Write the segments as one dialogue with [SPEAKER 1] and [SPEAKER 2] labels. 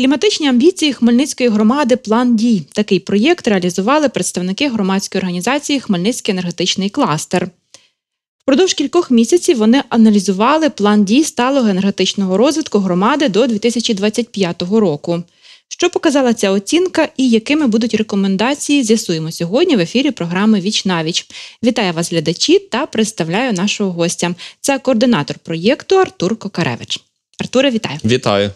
[SPEAKER 1] Кліматичні амбіції Хмельницької громади План дій. Такий проєкт реалізували представники громадської організації Хмельницький енергетичний кластер. Впродовж кількох місяців вони аналізували план дій сталого енергетичного розвитку громади до 2025 року. Що показала ця оцінка і якими будуть рекомендації, з'ясуємо сьогодні в ефірі програми Віч на віч. Вітаю вас, глядачі, та представляю нашого гостя. Це координатор проєкту Артур Кокаревич. Артуре, вітаю! Вітаю!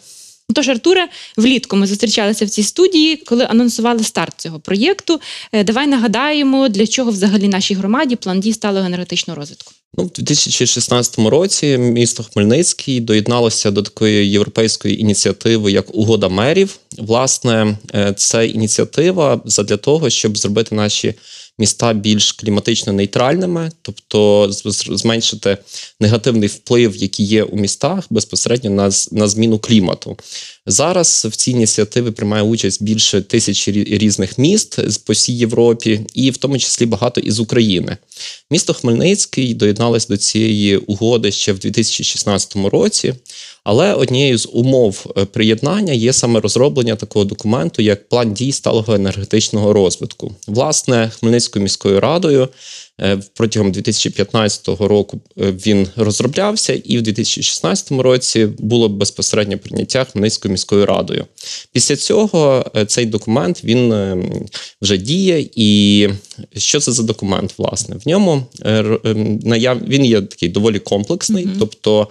[SPEAKER 1] Тож, Артура, влітку ми зустрічалися в цій студії, коли анонсували старт цього проєкту. Е, давай нагадаємо, для чого взагалі нашій громаді план дій стало енергетичного розвитку.
[SPEAKER 2] Ну, в 2016 році місто Хмельницький доєдналося до такої європейської ініціативи, як угода мерів. Власне, е, це ініціатива задля того, щоб зробити наші міста більш кліматично нейтральними, тобто зменшити негативний вплив, який є у містах, безпосередньо на на зміну клімату. Зараз в цій ініціативі приймає участь більше тисячі різних міст по всій Європі, і в тому числі багато із України. Місто Хмельницький доєдналось до цієї угоди ще в 2016 році. Але однією з умов е, приєднання є саме розроблення такого документу як план дій сталого енергетичного розвитку. Власне, Хмельницькою міською радою Е, протягом 2015 року е, він розроблявся, і в 2016 році було безпосередньо прийняття Хмельницькою міською радою. Після цього е, цей документ він вже діє. І що це за документ? Власне, в ньому наяв він є такий доволі комплексний, mm-hmm. тобто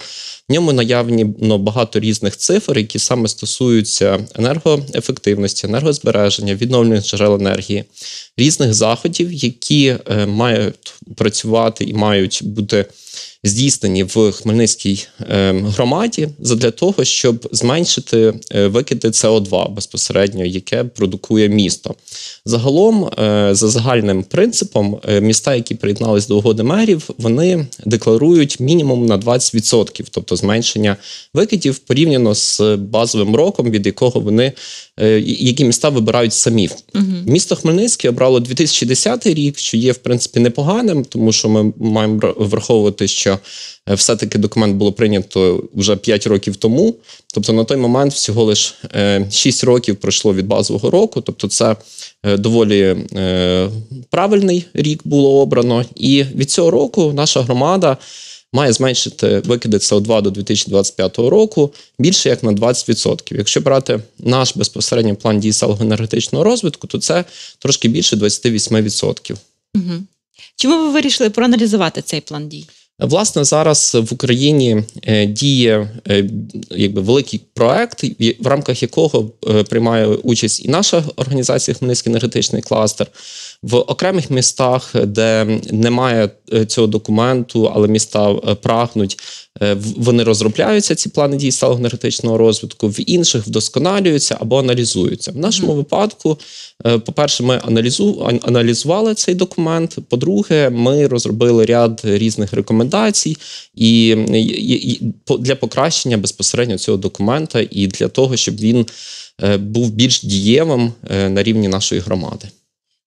[SPEAKER 2] в ньому наявні ну, багато різних цифр, які саме стосуються енергоефективності, енергозбереження, відновлення джерел енергії, різних заходів, які має мають працювати і мають бути здійснені в Хмельницькій ем, громаді, для того, щоб зменшити е, викиди СО2 безпосередньо, яке продукує місто. Загалом, е, за загальним принципом, е, міста, які приєдналися до угоди мерів, вони декларують мінімум на 20%, тобто зменшення викидів порівняно з базовим роком, від якого вони які міста вибирають самі. Угу. Місто Хмельницьке обрало 2010 рік, що є в принципі непоганим, тому що ми маємо враховувати, що. Е, все-таки документ було прийнято вже 5 років тому. Тобто на той момент всього лиш 6 е, років пройшло від базового року, тобто це е, доволі правильний рік було обрано. І від цього року наша громада. Має зменшити викиди СО2 до 2025 року більше як на 20%. Якщо брати наш безпосередній план дій енергетичного розвитку, то це трошки більше 28%.
[SPEAKER 1] Угу. Чому ви вирішили проаналізувати цей план дій?
[SPEAKER 2] Власне, зараз в Україні е, діє е, якби великий проект, в рамках якого е, приймає участь і наша організація Хмельницький енергетичний кластер. В окремих містах, де немає е, цього документу, але міста е, прагнуть, е, вони розробляються ці плани дій сталого енергетичного розвитку, в інших вдосконалюються або аналізуються. В нашому випадку, по-перше, ми аналізували цей документ. По-друге, ми розробили ряд різних рекомендацій і для покращення безпосередньо цього документа і для того, щоб він був більш дієвим на рівні нашої громади.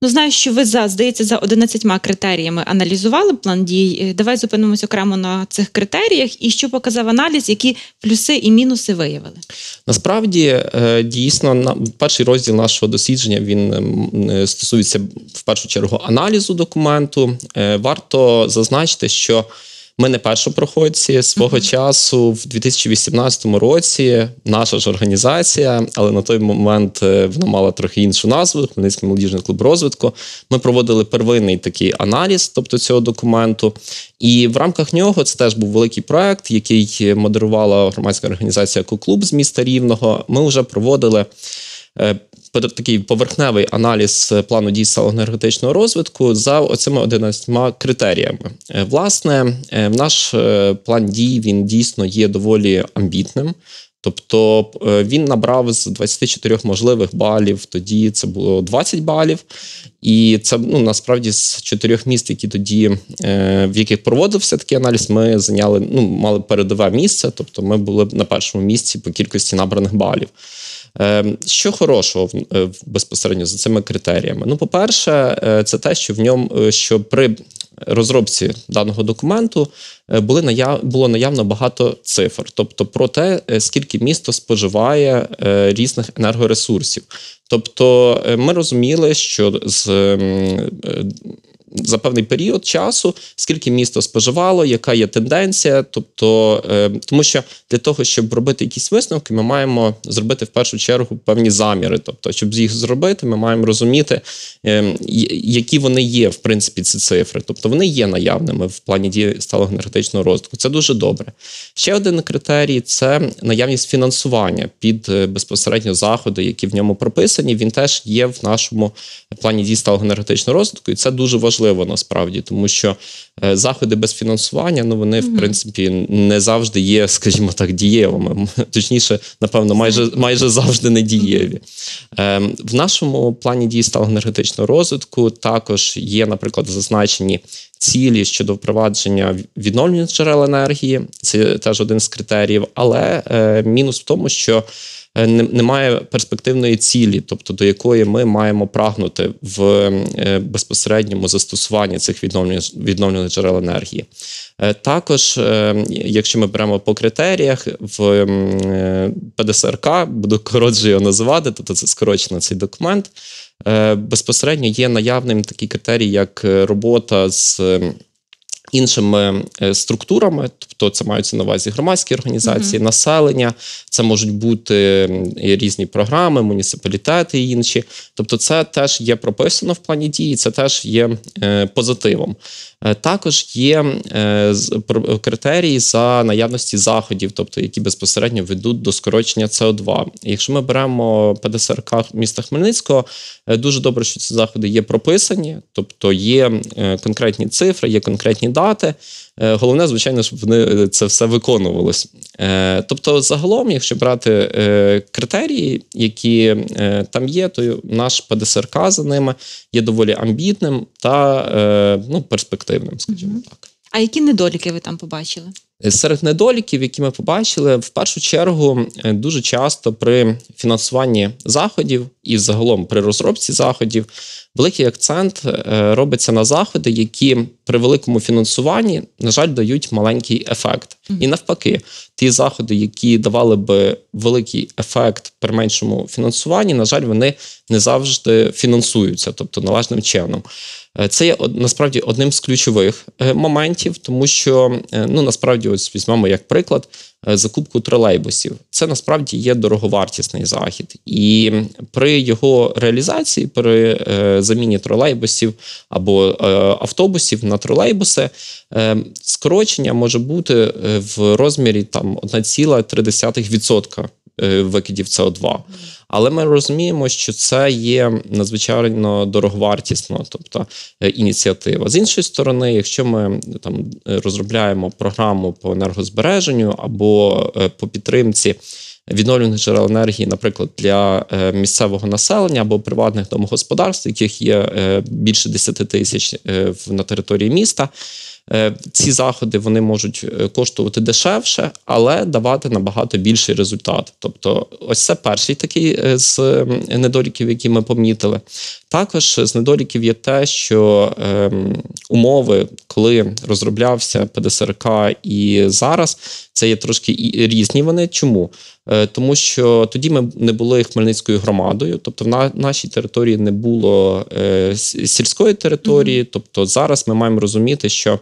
[SPEAKER 1] Ну, знаю, що ви за здається за 11 критеріями аналізували план дій. Е, давай зупинимось окремо на цих критеріях і що показав аналіз, які плюси і мінуси виявили.
[SPEAKER 2] Насправді, е, дійсно, перший розділ нашого дослідження він ем, е, стосується в першу чергу аналізу документу. Варто зазначити, що ми не першопроходці свого mm-hmm. часу, в 2018 році, наша ж організація, але на той момент е, вона мала трохи іншу назву Хмельницький молодіжний клуб розвитку. Ми проводили первинний такий аналіз, тобто цього документу. І в рамках нього це теж був великий проект, який модерувала громадська організація Коклуб з міста Рівного. Ми вже проводили. Е, такий поверхневий аналіз е, плану дій сал енергетичного розвитку за оцими 11 критеріями. Е, власне, е, наш план дій він дійсно є доволі амбітним. Тобто він набрав з 24 можливих балів, тоді це було 20 балів, і це ну насправді з чотирьох міст, які тоді в яких проводився такий аналіз, ми зайняли ну мали передове місце, тобто ми були на першому місці по кількості набраних балів. Ем, що хорошого е, безпосередньо за цими критеріями? Ну, по-перше, е, це те, що в ньому е, що при розробці даного документу були наяв було наявно багато цифр, тобто про те, скільки місто споживає різних енергоресурсів. Тобто, ми розуміли, що з ем, за певний період часу, скільки місто споживало, яка є тенденція. Тобто, е, тому що для того, щоб робити якісь висновки, ми маємо зробити в першу чергу певні заміри. Тобто, щоб їх зробити, ми маємо розуміти, е, які вони є, в принципі, ці цифри. Тобто вони є наявними в плані дії сталого енергетичного розвитку. Це дуже добре. Ще один критерій це наявність фінансування під е, безпосередньо заходи, які в ньому прописані. Він теж є в нашому плані дії сталого енергетичного розвитку, і це дуже важливо важливо насправді, тому що е, заходи без фінансування, ну вони в принципі не завжди є, скажімо так, дієвими. Точніше, напевно, майже майже завжди не дієві. Ем, в нашому плані дій стало енергетичного розвитку також є, наприклад, зазначені. Цілі щодо впровадження відновлення джерел енергії це теж один з критеріїв, але е, мінус в тому, що Е, немає перспективної цілі, тобто до якої ми маємо прагнути в е, безпосередньому застосуванні цих відновлюваних джерел енергії. Е, також, якщо ми беремо по критеріях в ПДСРК, буду коротше його називати, тобто це скорочено цей документ. Безпосередньо є наявним такий критерій, як робота з Іншими е, структурами, тобто це маються на увазі громадські організації, mm -hmm. населення, це можуть бути різні програми, муніципалітети і інші. Тобто, це теж є прописано в плані дії, це теж є е, позитивом. Е, також є е, критерії за наявності заходів, тобто які безпосередньо ведуть до скорочення СО2. Якщо ми беремо ПДСРК міста Хмельницького, е, дуже добре, що ці заходи є прописані, тобто є конкретні цифри, є конкретні дати. Е, головне, звичайно, щоб вони е, це все виконувалось. Е, тобто, загалом, якщо брати критерії, які там є, то наш ПДСРК за ними є доволі амбітним та ну, перспективним, скажімо так.
[SPEAKER 1] А які недоліки ви там побачили?
[SPEAKER 2] Е, серед недоліків, які ми побачили, в першу чергу е, дуже часто при фінансуванні заходів і загалом при розробці заходів великий акцент е, робиться на заходи, які при великому фінансуванні, на жаль, дають маленький ефект. І навпаки, ті заходи, які давали би великий ефект при меншому фінансуванні, на жаль, вони не завжди фінансуються, тобто належним чином. Е, це є насправді одним з ключових е, моментів, тому що е, ну насправді, ось візьмемо як приклад закупку тролейбусів. Це насправді є дороговартісний захід, і при його реалізації, при заміні тролейбусів або автобусів на тролейбуси, скорочення може бути в розмірі там 1,3%. Е, викидів СО2. Але ми розуміємо, що це є надзвичайно дороговартісно, тобто е, ініціатива. З іншої сторони, якщо ми там розробляємо програму по енергозбереженню або е, по підтримці відновлюваних джерел енергії, наприклад, для місцевого населення або приватних домогосподарств, яких є більше 10 тисяч на території міста. Е, ці заходи вони можуть е, коштувати дешевше, але давати набагато більший результат. Тобто, ось це перший такий е, з недоліків, які ми помітили. Також з недоліків є те, що ем, умови, коли розроблявся ПДСРК і зараз, це є трошки різні. Вони чому? Е, тому що тоді ми не були хмельницькою громадою, тобто в нашій території не було е, сільської території. Тобто, зараз ми маємо розуміти, що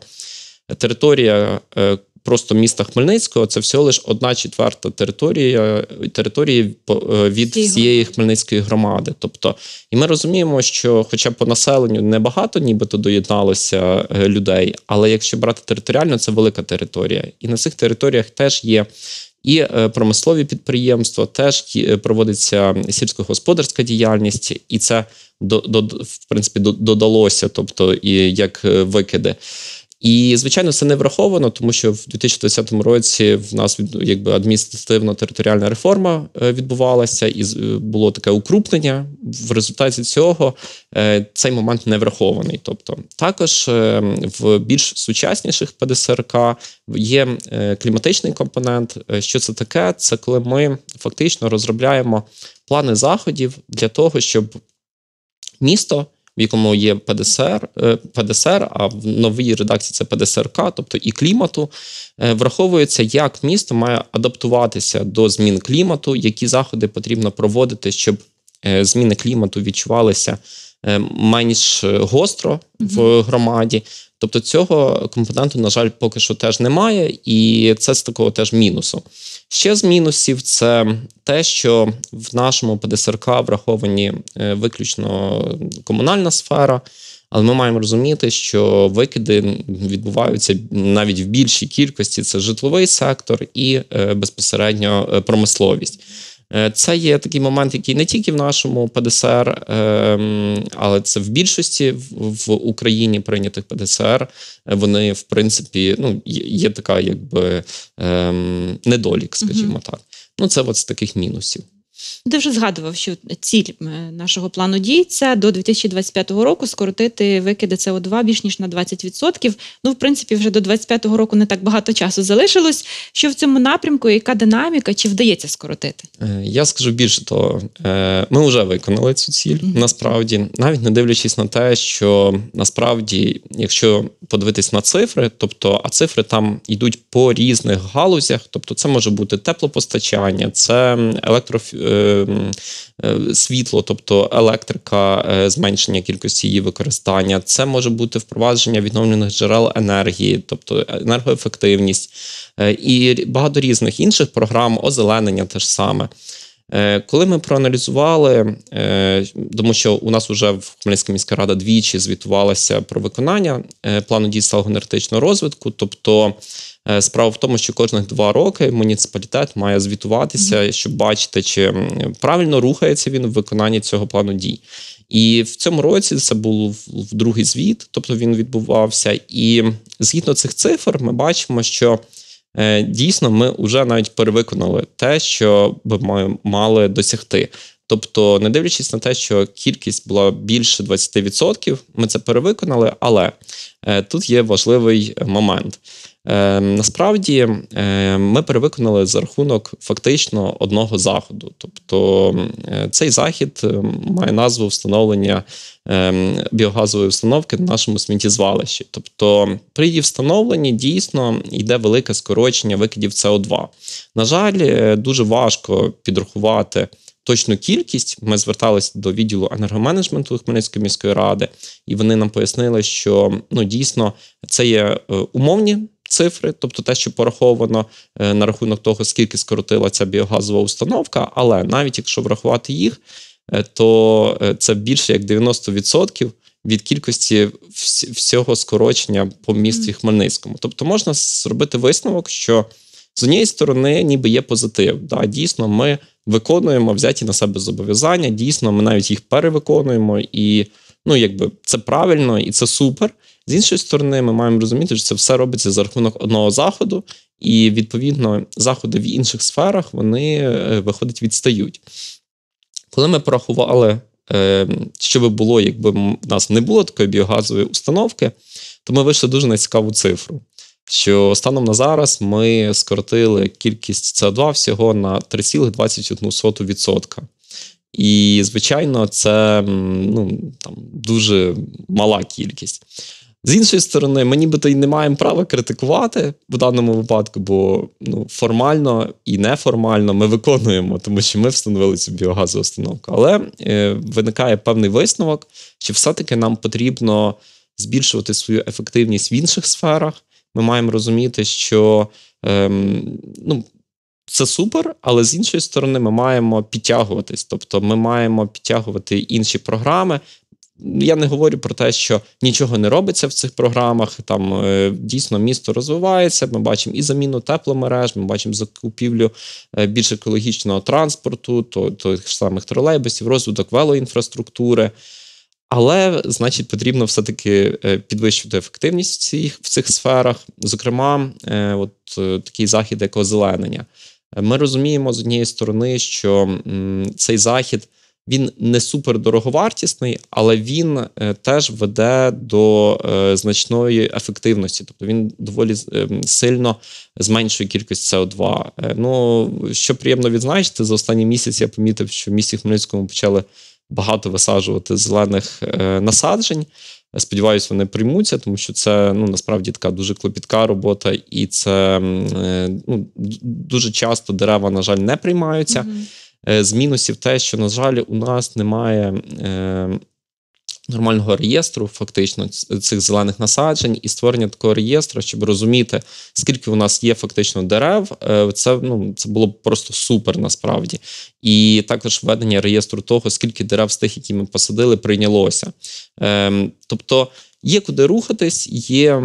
[SPEAKER 2] територія. Е, просто міста Хмельницького це всього лише одна четверта територія території від всієї Хмельницької громади. Тобто, і ми розуміємо, що, хоча по населенню небагато, нібито доєдналося людей, але якщо брати територіально, це велика територія, і на цих територіях теж є і е, промислові підприємства теж е, проводиться сільськогосподарська діяльність, і це до, до в принципі додалося, тобто і як е, викиди. І звичайно, це не враховано, тому що в 2020 році в нас якби адміністративно-територіальна реформа е, відбувалася, і е, було таке укрупнення. В результаті цього е, цей момент не врахований. Тобто, також в більш сучасніших ПДСРК є кліматичний компонент. Що це таке? Це коли ми фактично розробляємо плани заходів для того, щоб місто в якому є ПДСР, е, ПДСР, а в новій редакції це ПДСРК, тобто і клімату, е, враховується, як місто має адаптуватися до змін клімату, які заходи потрібно проводити, щоб е, зміни клімату відчувалися менш гостро в громаді, Тобто цього компоненту, на жаль, поки що теж немає, і це з такого теж мінусу. Ще з мінусів це те, що в нашому ПДСРК враховані е, виключно комунальна сфера, але ми маємо розуміти, що викиди відбуваються навіть в більшій кількості це житловий сектор і е, безпосередньо е, промисловість. Е, це є такий момент, який не тільки в нашому ПДСР, ем, але це в більшості в Україні прийнятих ПДСР. Вони в принципі ну є така, якби ем, недолік, скажімо так. Ну це от з таких мінусів.
[SPEAKER 1] Ти вже згадував, що ціль е, нашого плану дій це до 2025 року скоротити викиди СО2 більш ніж на 20%. Ну, в принципі, вже до 2025 року не так багато часу залишилось. Що в цьому напрямку, яка динаміка, чи вдається скоротити?
[SPEAKER 2] Е, я скажу більше то е, ми вже виконали цю ціль. Насправді, навіть не дивлячись на те, що насправді, якщо подивитись на цифри, тобто а цифри там йдуть по різних галузях, тобто це може бути теплопостачання, це електрофі. Ем, е, світло, тобто електрика, е, зменшення кількості її використання. Це може бути впровадження відновлених джерел енергії, тобто енергоефективність е, і багато різних інших програм, озеленення теж саме. Е, коли ми проаналізували, е, тому що у нас вже в Хмельницька міська рада двічі звітувалася про виконання е, плану дій сталого енергетичного розвитку, тобто справа в тому, що кожних два роки муніципалітет має звітуватися, щоб бачити, чи правильно рухається він в виконанні цього плану дій. І в цьому році це був другий звіт, тобто він відбувався. І згідно цих цифр, ми бачимо, що Е, дійсно ми вже навіть перевиконали те, що ми мали досягти. Тобто, не дивлячись на те, що кількість була більше 20%, ми це перевиконали, але е, тут є важливий момент. Е, Насправді е, ми перевиконали за рахунок фактично одного заходу. Тобто е, цей захід е, має назву встановлення е, біогазової установки на нашому сміттєзвалищі. Тобто, при її встановленні дійсно йде велике скорочення викидів СО2. На жаль, дуже важко підрахувати. Точну кількість ми зверталися до відділу енергоменеджменту Хмельницької міської ради, і вони нам пояснили, що ну дійсно це є умовні цифри, тобто те, що пораховано е, на рахунок того, скільки скоротила ця біогазова установка. Але навіть якщо врахувати їх, е, то е, це більше як 90%. Від кількості всього скорочення по місті Хмельницькому, тобто можна зробити висновок, що з однієї сторони, ніби є позитив. Да, Дійсно, ми виконуємо взяті на себе зобов'язання. Дійсно, ми навіть їх перевиконуємо, і ну якби це правильно і це супер. З іншої сторони, ми маємо розуміти, що це все робиться за рахунок одного заходу, і відповідно заходи в інших сферах вони е, виходить відстають. Коли ми порахували, е, що би було, якби в нас не було такої біогазової установки, то ми вийшли дуже на цікаву цифру. Що станом на зараз ми скоротили кількість СО2 всього на 3,21%. І, звичайно, це ну, там, дуже мала кількість. З іншої сторони, ми нібито й не маємо права критикувати в даному випадку, бо ну, формально і неформально ми виконуємо, тому що ми встановили цю біогазову установку. Але е, виникає певний висновок, що все-таки нам потрібно збільшувати свою ефективність в інших сферах. Ми маємо розуміти, що е, ну, це супер, але з іншої сторони, ми маємо підтягуватись. Тобто, ми маємо підтягувати інші програми, я не говорю про те, що нічого не робиться в цих програмах. Там е, дійсно місто розвивається. Ми бачимо і заміну тепломереж, ми бачимо закупівлю е, більш екологічного транспорту, то тих ж самих тролейбусів, розвиток велоінфраструктури. Але, значить, потрібно все-таки е, підвищувати ефективність в цих, в цих сферах, зокрема, от такий захід, як озеленення. Ми розуміємо з однієї сторони, що цей захід. Він не супер дороговартісний, але він е, теж веде до е, значної ефективності, тобто він доволі ем, сильно зменшує кількість СО2. Е, ну що приємно відзначити, за останній місяць я помітив, що в місті Хмельницькому почали багато висаджувати зелених насаджень. Сподіваюсь, вони приймуться, тому що це ну насправді така дуже клопітка робота, і це ну, дуже часто дерева, на жаль, не приймаються. Mm-hmm. Е, з мінусів те, що, на жаль, у нас немає. Е, нормального реєстру, фактично, цих зелених насаджень і створення такого реєстру, щоб розуміти, скільки у нас є фактично дерев, е, це ну це було б просто супер насправді. І також введення реєстру того, скільки дерев з тих, які ми посадили, прийнялося. Ем, Тобто є куди рухатись, є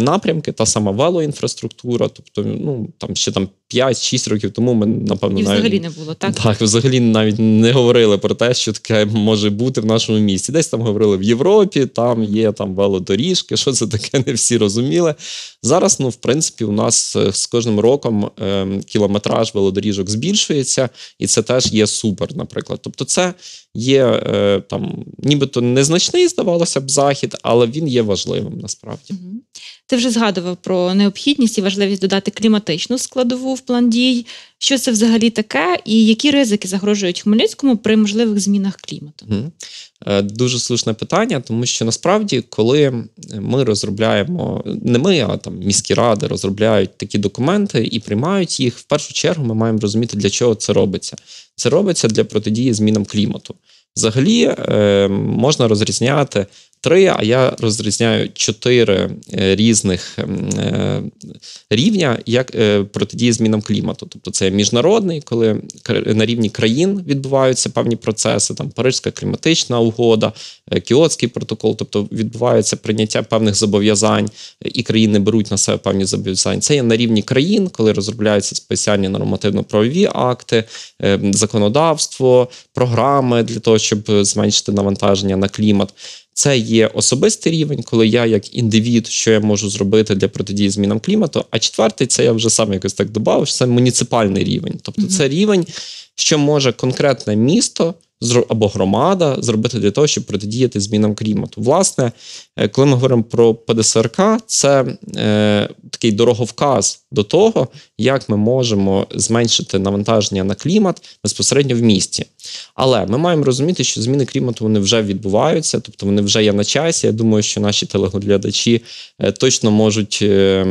[SPEAKER 2] напрямки, та сама велоінфраструктура, тобто ну там ще там 5-6 років тому ми напевно І взагалі навіть... не було, так? Так, взагалі навіть не говорили про те, що таке може бути в нашому місті. Десь там говорили в Європі, там є там велодоріжки, що це таке, не всі розуміли. Зараз, ну в принципі, у нас е, з кожним роком ем, кілометраж велодоріжок збільшується, і це теж є супер, наприклад. Тобто, це є е, там, нібито незначний, здавалося б, захід, але він є важливим насправді. Угу.
[SPEAKER 1] Ти вже згадував про необхідність і важливість додати кліматичну складову в план дій. Що це взагалі таке, і які ризики загрожують Хмельницькому при можливих змінах клімату?
[SPEAKER 2] Е, дуже слушне питання, тому що насправді, коли ми розробляємо не ми, а там міські ради розробляють такі документи і приймають їх. В першу чергу ми маємо розуміти, для чого це робиться. Це робиться для протидії змінам клімату. Взагалі е, можна розрізняти три, а я розрізняю чотири е, різних ем, е, рівня як е, протидії змінам клімату. Тобто це міжнародний, коли на рівні країн відбуваються певні процеси, там Парижська кліматична угода, Кіотський протокол, тобто відбувається прийняття певних зобов'язань, і країни беруть на себе певні зобов'язання. Це є на рівні країн, коли розробляються спеціальні нормативно-правові акти, законодавство, програми для того, щоб зменшити навантаження на клімат. Це є особистий рівень, коли я, як індивід, що я можу зробити для протидії змінам клімату. А четвертий це я вже сам якось так додав, що це муніципальний рівень, тобто це рівень, що може конкретне місто або громада зробити для того, щоб протидіяти змінам клімату. Власне, е, коли ми говоримо про ПДСРК, це е, такий дороговказ до того, як ми можемо зменшити навантаження на клімат безпосередньо в місті. Але ми маємо розуміти, що зміни клімату вони вже відбуваються, тобто вони вже є на часі. Я думаю, що наші телеглядачі е, точно можуть е,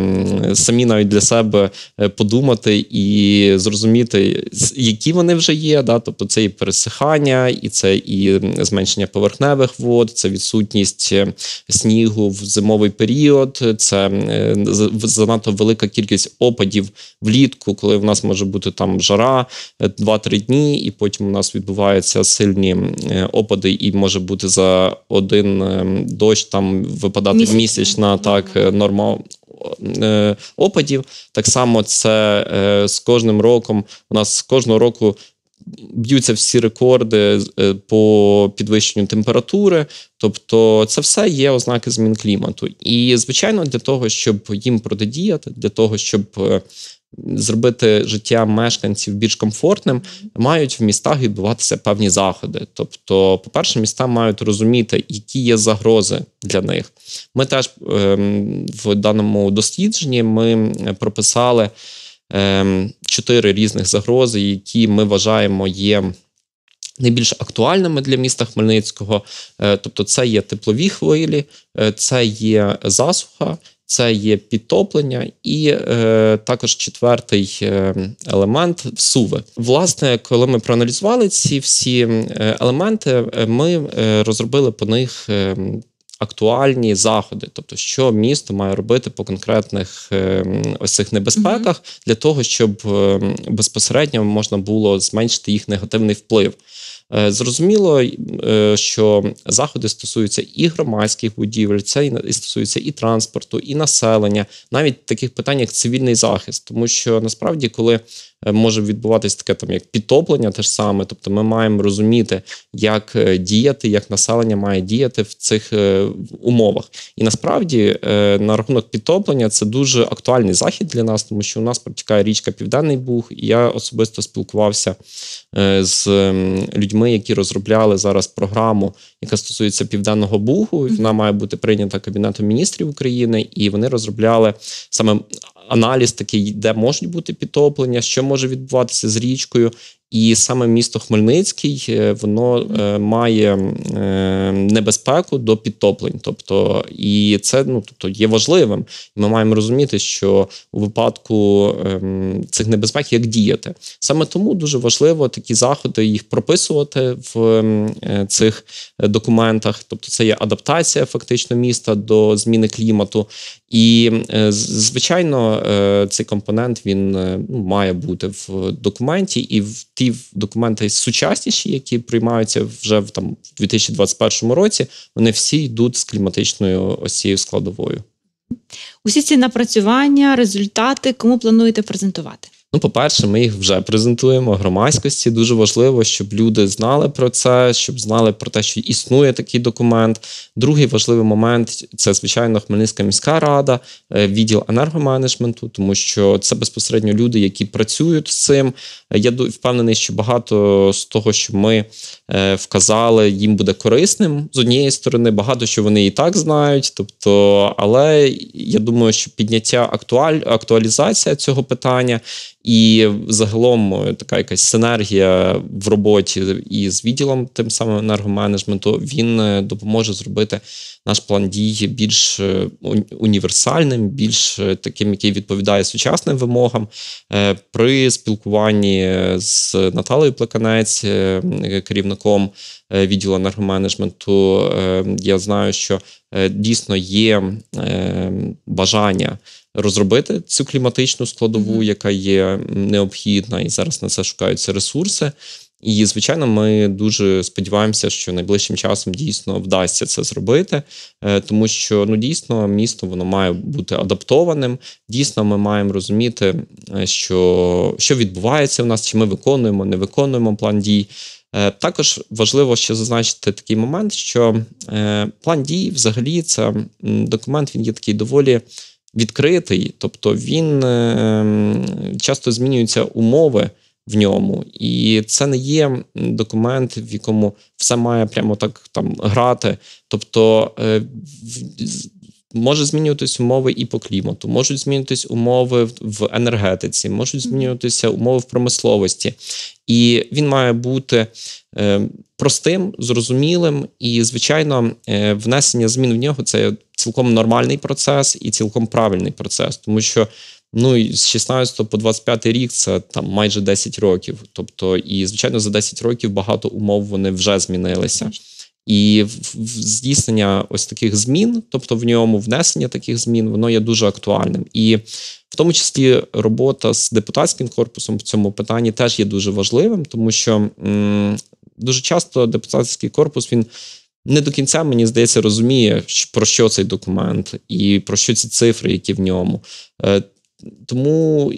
[SPEAKER 2] самі навіть для себе подумати і зрозуміти, які вони вже є. Да? Тобто це і пересихання знебарвлення, і це і зменшення поверхневих вод, це відсутність е, снігу в зимовий період, це е, занадто велика кількість опадів влітку, коли в нас може бути там жара 2-3 е, дні, і потім у нас відбуваються сильні опади, і може бути за один дощ там випадати Місяць. місячна так норма. Опадів так само це з кожним роком. У нас кожного року б'ються всі рекорди е, по підвищенню температури. Тобто, це все є ознаки змін клімату. І, звичайно, для того, щоб їм протидіяти, для того, щоб. Е, зробити життя мешканців більш комфортним мають в містах відбуватися певні заходи. Тобто, по перше, міста мають розуміти, які є загрози для них. Ми теж ем, в даному дослідженні ми прописали. Ем, чотири різних загрози, які ми вважаємо є. Найбільш актуальними для міста Хмельницького, е, тобто це є теплові хвилі, е, це є засуха, це є підтоплення, і е, також четвертий е, елемент суви. Власне, коли ми проаналізували ці всі елементи, ми розробили по них ем, актуальні заходи, тобто, що місто має робити по конкретних е, ось цих небезпеках, mm -hmm. для того, щоб е, безпосередньо можна було зменшити їх негативний вплив. Е, зрозуміло, що заходи стосуються і громадських будівель, це і стосується і транспорту, і населення, навіть таких питань, як цивільний захист, тому що насправді, коли Е, може відбуватись таке там як підтоплення, теж саме. Тобто, ми маємо розуміти, як е, діяти, як населення має діяти в цих е, умовах. І насправді на рахунок підтоплення це дуже актуальний захід для нас, тому що у нас протікає річка Південний Буг. і Я особисто спілкувався з людьми, які розробляли зараз програму, яка стосується південного бугу. Вона має бути прийнята кабінетом міністрів України, і вони розробляли саме аналіз такий, де можуть бути підтоплення, що може відбуватися з річкою, і саме місто Хмельницький е, воно е, має е, небезпеку до підтоплень. Тобто, і це ну тобто є важливим. Ми маємо розуміти, що у випадку е, цих небезпек як діяти. Саме тому дуже важливо такі заходи їх прописувати в е, цих документах. Тобто, це є адаптація фактично міста до зміни клімату. І е, звичайно, цей компонент він ну, має бути в документі і в ті документи сучасніші, які приймаються вже в там в 2021 році, вони всі йдуть з кліматичною осією складовою.
[SPEAKER 1] Усі ці напрацювання, результати кому плануєте презентувати?
[SPEAKER 2] Ну, по-перше, ми їх вже презентуємо громадськості. Дуже важливо, щоб люди знали про це, щоб знали про те, що існує такий документ. Другий важливий момент це звичайно Хмельницька міська рада, е, відділ енергоменеджменту, тому що це безпосередньо люди, які працюють з цим. Я впевнений, що багато з того, що ми е, вказали, їм буде корисним з однієї сторони. Багато що вони і так знають. Тобто, але я думаю, що підняття актуаль актуалізація цього питання. І загалом е, така якась синергія в роботі і з відділом, тим самим енергоменеджменту, він е, допоможе зробити наш план дій більш е, універсальним, більш таким, який відповідає сучасним вимогам. При спілкуванні з Наталею Плеканець, керівником відділу енергоменеджменту, я знаю, що дійсно є бажання розробити цю кліматичну складову, яка є необхідна, і зараз на це шукаються ресурси. І, звичайно, ми дуже сподіваємося, що найближчим часом дійсно вдасться це зробити, е, тому що ну дійсно місто воно має бути адаптованим. Дійсно, ми маємо розуміти, е, що що відбувається в нас, чи ми виконуємо, не виконуємо план дій. Е, також важливо ще зазначити такий момент, що план дій, взагалі, це документ, він є такий доволі відкритий, тобто він е, часто змінюються умови в ньому, і це не є документ, в якому все має прямо так там грати. Тобто е, Може змінюватись умови і по клімату, можуть змінюватись умови в енергетиці, можуть змінюватися умови в промисловості, і він має бути е, простим, зрозумілим. І, звичайно, е, внесення змін в нього це цілком нормальний процес і цілком правильний процес, тому що. Ну з 16 по 25 рік це там майже 10 років. Тобто, і звичайно, за 10 років багато умов вони вже змінилися. І здійснення ось таких змін, тобто в ньому внесення таких змін, воно є дуже актуальним. І в тому числі робота з депутатським корпусом в цьому питанні теж є дуже важливим, тому що м, дуже часто депутатський корпус він. Не до кінця, мені здається, розуміє, про що цей документ і про що ці цифри, які в ньому. Е, тому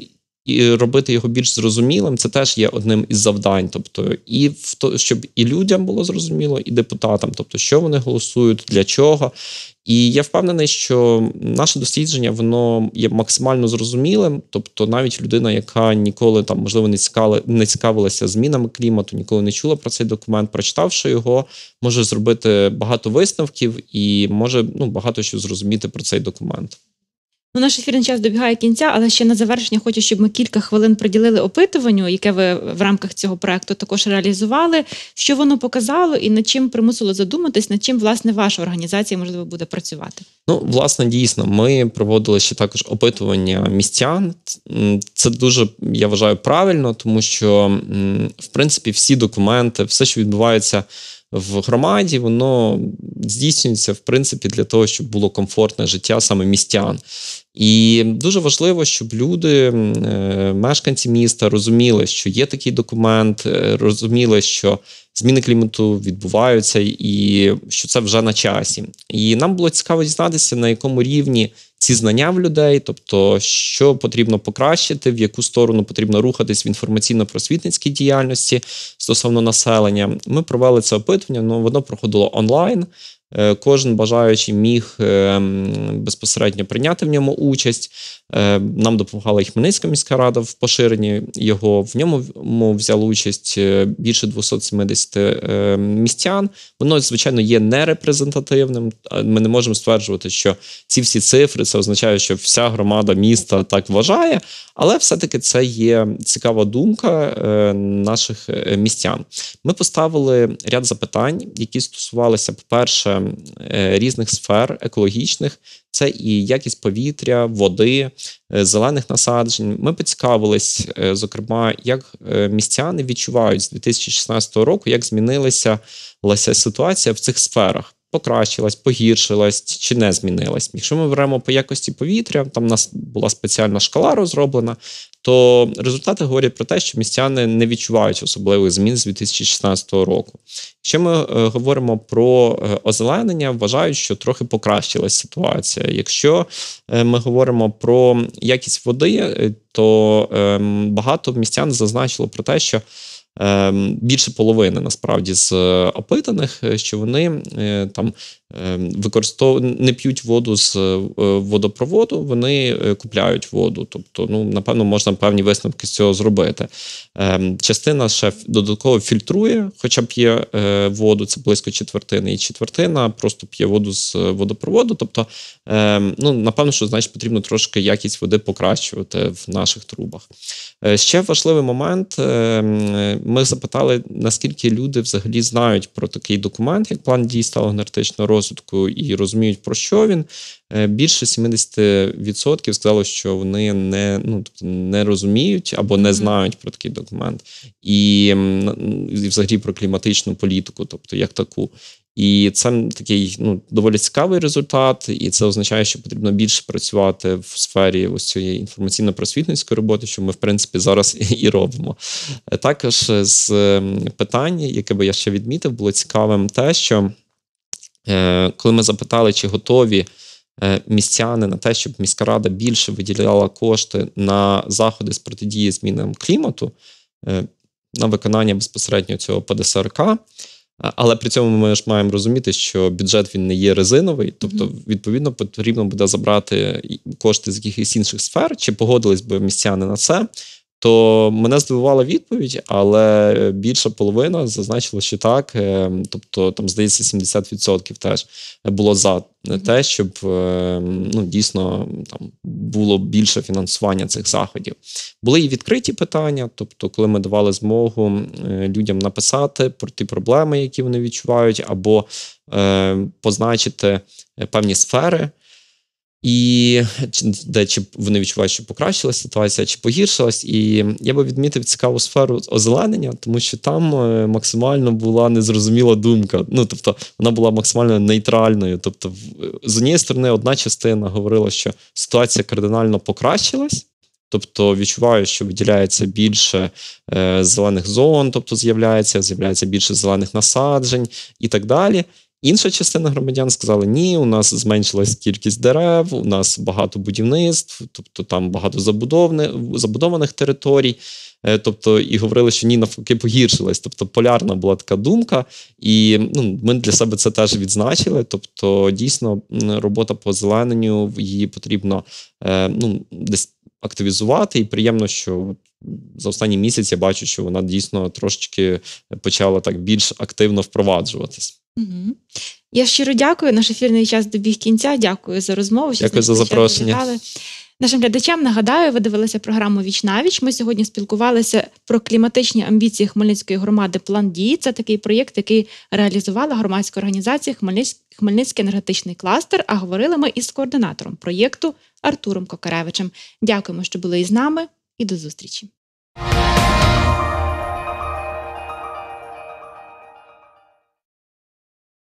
[SPEAKER 2] і робити його більш зрозумілим, це теж є одним із завдань, тобто і в то, щоб і людям було зрозуміло, і депутатам, тобто, що вони голосують, для чого. І я впевнений, що наше дослідження воно є максимально зрозумілим. Тобто, навіть людина, яка ніколи там можливо не цікавила, не цікавилася змінами клімату, ніколи не чула про цей документ, прочитавши його, може зробити багато висновків і може ну багато що зрозуміти про цей документ.
[SPEAKER 1] Ну, Наш ефірний час добігає кінця, але ще на завершення хочу, щоб ми кілька хвилин приділили опитуванню, яке ви в рамках цього проекту також реалізували. Що воно показало і над чим примусило задуматись, над чим власне ваша організація можливо буде працювати?
[SPEAKER 2] Ну, власне, дійсно, ми проводили ще також опитування містян. Це дуже я вважаю правильно, тому що в принципі всі документи, все, що відбувається в громаді, воно здійснюється в принципі для того, щоб було комфортне життя саме містян. І дуже важливо, щоб люди, е, мешканці міста, розуміли, що є такий документ, е, розуміли, що зміни клімату відбуваються, і що це вже на часі. І нам було цікаво дізнатися, на якому рівні ці знання в людей, тобто, що потрібно покращити, в яку сторону потрібно рухатись в інформаційно-просвітницькій діяльності стосовно населення. Ми провели це опитування, ну воно проходило онлайн. Е, кожен бажаючий міг е, безпосередньо прийняти в ньому участь. Е, нам допомагала і Хмельницька міська рада в поширенні його. В ньому взяли участь більше 270 містян. Воно, звичайно, є нерепрезентативним. Ми не можемо стверджувати, що ці всі цифри це означає, що вся громада міста так вважає, але все-таки це є цікава думка наших містян. Ми поставили ряд запитань, які стосувалися, по-перше, Е, різних сфер екологічних. Це і якість повітря, води, е, зелених насаджень. Ми поцікавились, е, зокрема, як містяни відчувають з 2016 року, як змінилася ситуація в цих сферах покращилась, погіршилась чи не змінилась. Якщо ми беремо по якості повітря, там у нас була спеціальна шкала розроблена, то результати говорять про те, що містяни не відчувають особливих змін з 2016 року. Якщо ми е, говоримо про е, озеленення, вважають, що трохи покращилась ситуація. Якщо е, ми говоримо про якість води, то ем, багато містян зазначило про те, що Ем, більше половини насправді з е, опитаних, е, що вони е, там Ем, використов... не п'ють воду з е, водопроводу, вони е, купляють воду. Тобто, ну напевно, можна певні висновки з цього зробити. Ем, частина ще додатково фільтрує, хоча п'є е, воду, це близько четвертини, і четвертина просто п'є воду з водопроводу. Тобто, ем, ну напевно, що значить потрібно трошки якість води покращувати в наших трубах. Ще важливий момент: ми запитали, наскільки люди взагалі знають про такий документ, як план дій стало енергетичного розвитку розвитку і розуміють, про що він. Е, більше 70% сказали, що вони не ну тобто не розуміють або не знають про такий документ, і, ну, і взагалі про кліматичну політику, тобто як таку. І це такий ну доволі цікавий результат, і це означає, що потрібно більше працювати в сфері ось цієї інформаційно-просвітницької роботи, що ми в принципі зараз і робимо. Е, також з питань, яке би я ще відмітив, було цікавим те, що. Е, коли ми запитали, чи готові е, містяни на те, щоб міська рада більше виділяла кошти на заходи з протидії змінам клімату, е, на виконання безпосередньо цього ПДСРК. Але при цьому ми ж маємо розуміти, що бюджет він не є резиновий, тобто, відповідно, потрібно буде забрати кошти з якихось інших сфер, чи погодились би містяни на це. То мене здивувала відповідь, але е, більша половина зазначила, що так. Е, тобто, там здається, 70% теж було за е, те, щоб ну дійсно там було більше фінансування цих заходів. Були і відкриті питання. Тобто, коли ми давали змогу людям написати про ті проблеми, які вони відчувають, або позначити певні сфери. І де чи вони відчувають, що покращилася ситуація, чи погіршилась, і я би відмітив цікаву сферу озеленення, тому що там е, максимально була незрозуміла думка. Ну тобто, вона була максимально нейтральною. Тобто, з однієї сторони, одна частина говорила, що ситуація кардинально покращилась. Тобто відчуваю, що виділяється більше е, зелених зон, тобто з'являється, з'являється більше зелених насаджень і так далі. Інша частина громадян сказала: ні, у нас зменшилась кількість дерев, у нас багато будівництв, тобто там багато забудованих територій. Е, тобто і говорили, що ні, навпаки, погіршилась. Тобто полярна була така думка, і ну, ми для себе це теж відзначили. Тобто, дійсно, робота по зелененню її потрібно е, ну, десь активізувати, і приємно, що за останній місяць я бачу, що вона дійсно трошечки почала так більш активно впроваджуватись.
[SPEAKER 1] Угу. Я щиро дякую. Наш ефірний час добіг кінця. Дякую за розмову. дякую за запрошення. Нашим глядачам нагадаю, ви дивилися програму Віч на віч. Ми сьогодні спілкувалися про кліматичні амбіції Хмельницької громади. План дії це такий проєкт, який реалізувала громадська організація Хмельницький енергетичний кластер. А говорили ми із координатором проєкту Артуром Кокаревичем. Дякуємо, що були із нами, і до зустрічі.